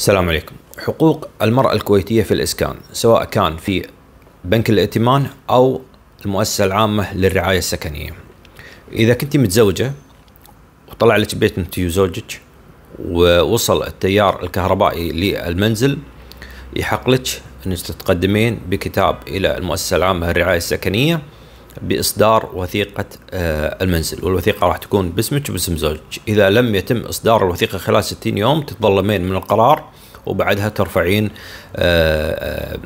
السلام عليكم حقوق المرأة الكويتية في الإسكان سواء كان في بنك الائتمان أو المؤسسة العامة للرعاية السكنية إذا كنت متزوجة وطلع لك بيت أنت وزوجك ووصل التيار الكهربائي للمنزل يحق لك أنك تتقدمين بكتاب إلى المؤسسة العامة للرعاية السكنية باصدار وثيقه آه، المنزل والوثيقه راح تكون باسمك وباسم زوجك اذا لم يتم اصدار الوثيقه خلال 60 يوم تتظلمين من القرار وبعدها ترفعين آه، آه،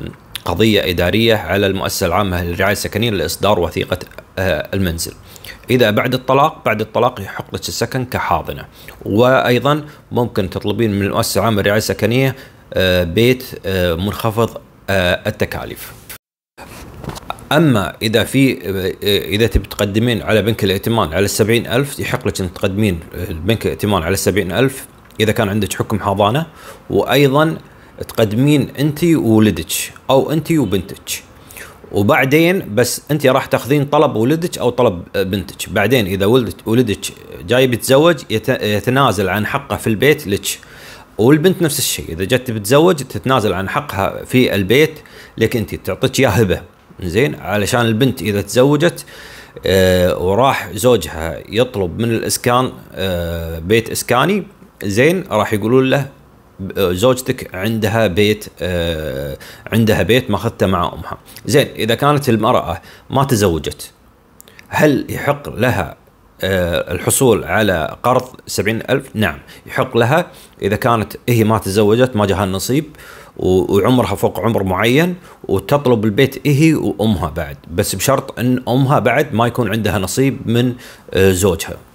قضية إدارية على المؤسسة العامة للرعاية السكنية لإصدار وثيقة آه، المنزل إذا بعد الطلاق بعد الطلاق يحق لك السكن كحاضنة وأيضا ممكن تطلبين من المؤسسة العامة للرعاية السكنية بيت منخفض التكاليف اما اذا في اذا تبي تقدمين على بنك الائتمان على السبعين الف يحق لك ان تقدمين بنك الائتمان على السبعين الف اذا كان عندك حكم حضانه وايضا تقدمين انت وولدك او انت وبنتك وبعدين بس انت راح تاخذين طلب ولدك او طلب بنتك بعدين اذا ولدك ولدك جاي بيتزوج يتنازل عن حقه في البيت لك والبنت نفس الشيء اذا جت بتزوج تتنازل عن حقها في البيت لك انت تعطيك اياه هبه زين علشان البنت اذا تزوجت آه، وراح زوجها يطلب من الاسكان آه، بيت اسكاني زين راح يقولون له آه، زوجتك عندها بيت آه عندها بيت ماخذته مع امها زين اذا كانت المراه ما تزوجت هل يحق لها آه الحصول على قرض سبعين ألف نعم يحق لها إذا كانت هي ما تزوجت ما جاها النصيب وعمرها فوق عمر معين وتطلب البيت هي وأمها بعد بس بشرط أن أمها بعد ما يكون عندها نصيب من آه، زوجها